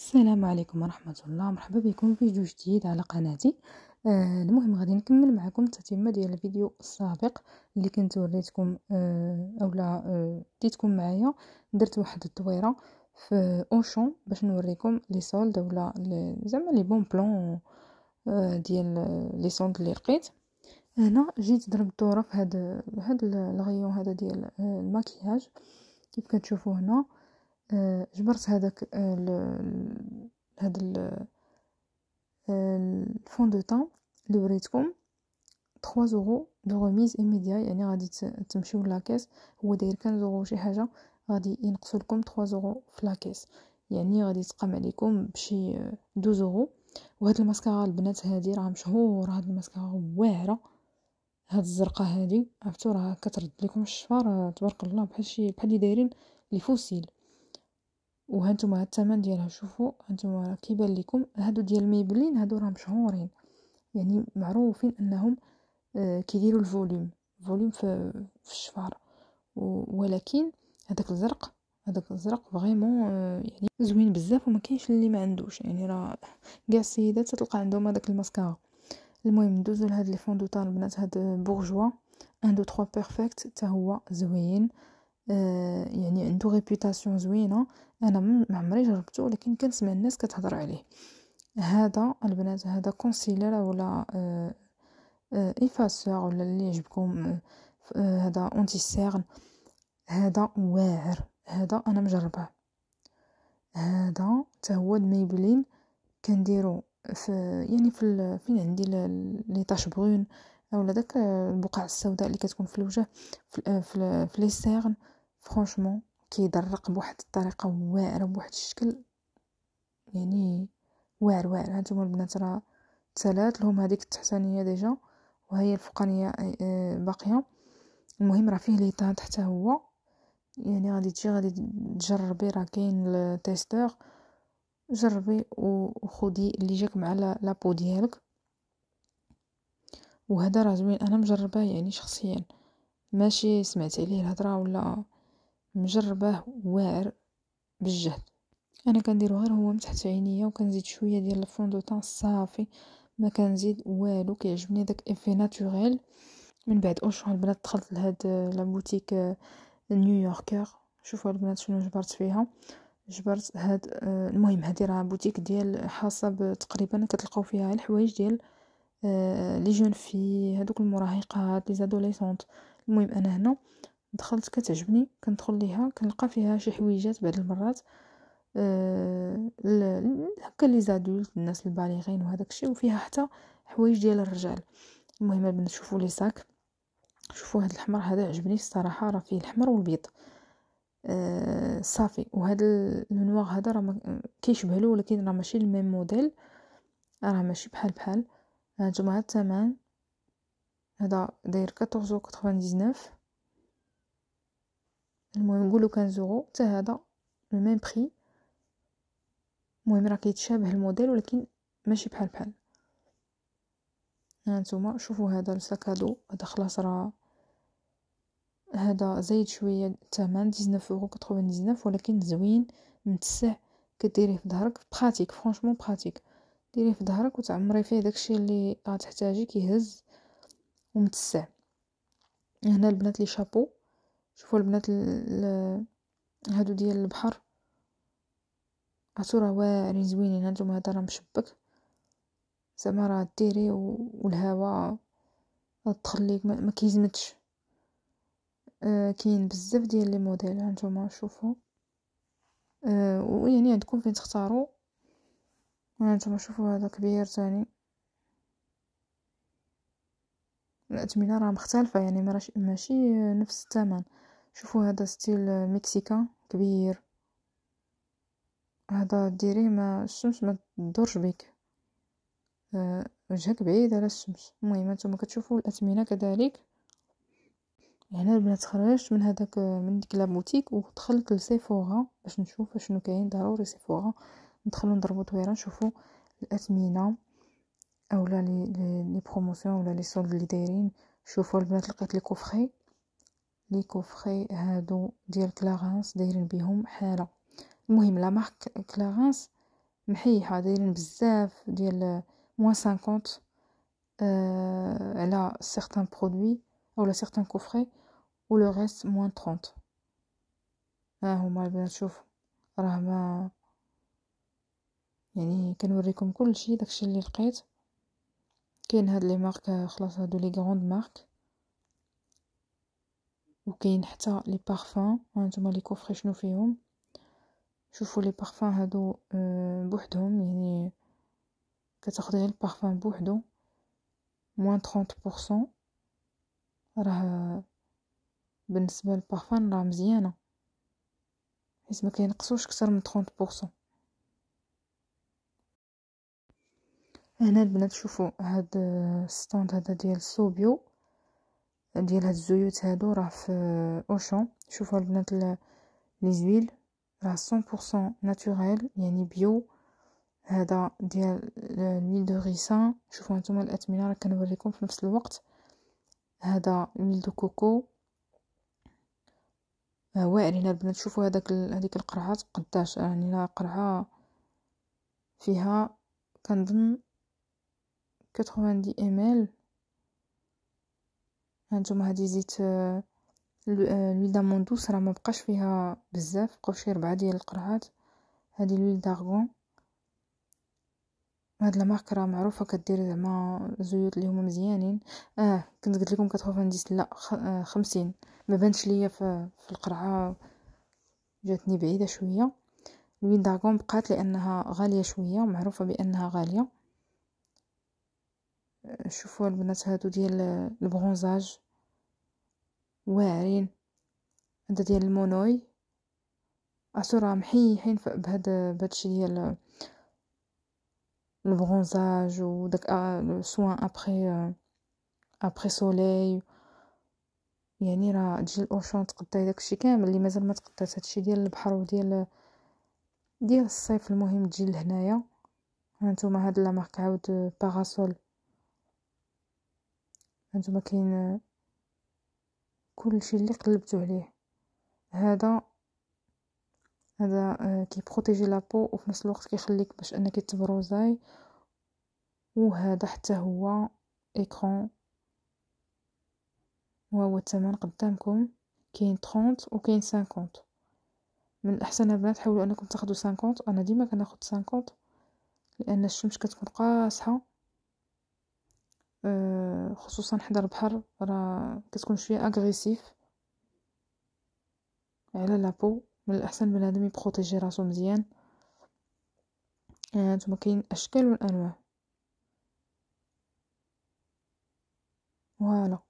السلام عليكم ورحمة الله مرحبا بكم في فيديو جديد على قناتي آه المهم غادي نكمل معكم التتمة ديال الفيديو السابق اللي كنت وريتكم آه اولا آه ديتكم معايا درت واحد الدويرة في أوشون باش نوريكم لي سولد اولا زعما لي بون بلون آه، ديال آه، لي سولد اللي لقيت هنا جيت ضربت دوره في هاد هاد الغيون هذا ديال آه، الماكياج كيف كتشوفوا هنا جبرت هذاك هاد الفون دو طون اللي وريتكم 3 اورو دو ريميز ايميديا يعني غادي تمشيو لاكاس هو داير 15 اورو شي حاجه غادي ينقصوا لكم 3 اورو في لاكيس يعني غادي تقام عليكم بشي 12 اورو وهاد الماسكارا البنات هادي راه مشهور هاد الماسكارا واعره هاد الزرقه هادي عرفتو راه كترد لكم الشفار تبارك الله بحال شي بحال اللي دايرين لي فوسيل وهانتوما هاد الثمن ديالها شوفوا هانتوما راه كيبان لكم هادو ديال ميبلين هادو راه مشهورين يعني معروفين انهم آه كيديروا الفوليوم فوليوم في, في الشفار ولكن هذاك الزرق هذاك الزرق فريمون آه يعني زوين بزاف وما كاينش اللي ما عندوش يعني راه كاع السيدات تلقى عندهم هذاك الماسكارا المهم ندوزو لهاد لي فوندوتان البنات هاد بورجوا ان دو تخوا بيرفكت حتى هو زوين آه يعني عنده ريبوتاسيون زوينه انا ما عمري جربته ولكن كنسمع الناس كتهضر عليه هذا البنات هذا كونسيلر ولا آه، آه، ايفاسور ولا اللي يعجبكم آه، هذا اونتي سيرن هذا واعر هذا انا مجربه هذا حتى هو الميبلين كنديرو في يعني في فين عندي لي طاش برون اولا داك البقع السوداء اللي كتكون في الوجه في في لي سيرن فرانشمون كيدرق بواحد الطريقه واعره بواحد الشكل يعني واعر واعر هانتوما البنات راه تسالات لهم هذيك التحتانيه ديجا وهي الفوقانيه آه، آه، باقيه المهم راه فيه ليطان حتى هو يعني غادي تجي غادي تجربي راه كاين التيستور جربي وخدي اللي جاك مع لابو ديالك وهذا راه زوين انا مجرباه يعني شخصيا ماشي سمعت عليه الهضره ولا مجرباه واعر بالجهد انا كنديرو غير هو من تحت عينيا وكنزيد شويه ديال الفوندوتان صافي ما كنزيد والو كيعجبني داك افي ناتوريل من بعد اشهر البنات دخلت لهاد لا بوتيك نيويوركر شوفوا البنات شنو جبرت فيها جبرت هاد المهم هادي راه بوتيك ديال حسب تقريبا كتلقاو فيها الحوايج ديال آه، لي جون في هادوك المراهقات لي زادوليسونت المهم انا هنا دخلت كتعجبني كندخل ليها كنلقى فيها شي حويجات بعض المرات أه هكا لي زادولت الناس البالغين وهذاك الشيء وفيها حتى حوايج ديال الرجال المهم البنات شوفوا لي ساك شوفوا هذا الحمر هذا عجبني الصراحه راه فيه الحمر والبيض أه صافي وهذا المنواغ هذا راه كيشبه له ولكن راه ماشي الميم موديل راه ماشي بحال بحال هانتوما الثمن هذا داير 14.99 المهم نقولو كنزورو حتى هذا لو ميم بري المهم راه كيتشابه الموديل ولكن ماشي بحال بحال هانتوما شوفوا هذا الساكادو هذا خلاص راه هذا زايد شويه الثمن 19.99 ولكن زوين متسع كديريه في ظهرك براتيك فرانشمون براتيك ديريه في ظهرك وتعمري فيه داكشي اللي غتحتاجي كيهز ومتسع هنا البنات لي شابو شوفوا البنات هادو ديال البحر عرفتو راه واعرين زوينين هانتوما هذا راه مشبك زعما راه ديري والهواء تخليك ما كيزمتش آه، كاين بزاف ديال لي موديل هانتوما شوفوا آه ويعني عندكم فين تختاروا هانتوما شوفوا هذا كبير ثاني الاثمنه راه مختلفه يعني ماشي نفس الثمن شوفوا هذا ستيل مكسيكان كبير هذا ديريه ما الشمس ما تدورش بك وجهك بعيد على الشمس المهم انتم كتشوفوا الاثمنه كذلك هنا يعني البنات خرجت من هذاك من ديك لابوتيك ودخلت لسيفورا باش نشوف شنو كاين ضروري سيفورا ندخلو نضربو دويره نشوفو الاثمنه اولا لي لي بروموسيون ولا لي سولد اللي دايرين شوفوا البنات لقيت لي كوفري لي كوفخي هادو ديال كلاغانس دايرين بهم حاله المهم لا مارك كلاغانس محيحه دايرين بزاف ديال موان آه، سانكونت آه، على سيغتان برودوي اولا سيغتان كوفخي أو لو غيست موان 30 ها هما البنات شوف راه ما يعني كنوريكم كلشي داكشي اللي لقيت كاين هاد لي مارك آه، خلاص هادو لي كغوند مارك وكاين حتى لي بارفان هانتوما لي كوفري شنو فيهم شوفوا لي بارفان هادو بوحدهم يعني كتاخد غير البارفان بوحدو موان 30% راه بالنسبه للبارفان راه مزيانه حيت ما كينقصوش اكثر من 30% هنا البنات شوفوا هاد الستاند هذا ديال سوبيو ديال هاد الزيوت هادو راه في اوشون شوفوا البنات لي زويل راه 100% ناتوريل يعني بيو هذا ديال لويل دو غيسان شوفوا نتوما الاثمنه راه كنوريكم في نفس الوقت هذا لويل دو كوكو آه، واعر هنا البنات شوفوا هذاك هذيك القرعه قداش يعني لا قرعه فيها كنظن 90 ال هانتوما هادي زيت آه، آه، لويل داموندوس راه ما بقاش فيها بزاف بقاو شي ربعه ديال القرعات هادي لويل دارغون هاد لا مارك راه معروفه كدير زعما زيوت اللي هما مزيانين اه كنت قلت لكم ديس لا آه، خمسين ما بانش ليا في, في القرعه جاتني بعيده شويه لويل دارغون بقات لانها غاليه شويه معروفه بانها غاليه شوفوا البنات هادو ديال البرونزاج واعرين هاد ديال المونوي عرفتو راه محيحين بهاد بهادشي ديال البرونزاج وداك آه، سوان ابري ابري سولي يعني راه تجي الاوشون تقداي داكشي كامل اللي مازال ما تقدات هادشي ديال البحر وديال ديال الصيف المهم تجي لهنايا هانتوما هاد لا مارك عاود باراسول هانتوما كاين كلشي اللي قلبتو عليه هذا هذا كي آه، كيبروتيجي لابو وفي نفس الوقت كيخليك باش انك تبروزاي وهذا حتى هو ايكران وهو الثمن قدامكم كاين 30 وكاين 50 من الاحسن البنات حاولوا انكم تاخذوا 50 انا ديما كناخذ 50 لان الشمس كتكون قاصحه آه، خصوصا حدا البحر راه كتكون شويه اغريسيف على لابو من الاحسن بنادم يبروتيجي راسو مزيان هانتوما آه، كاين اشكال والانواع فوالا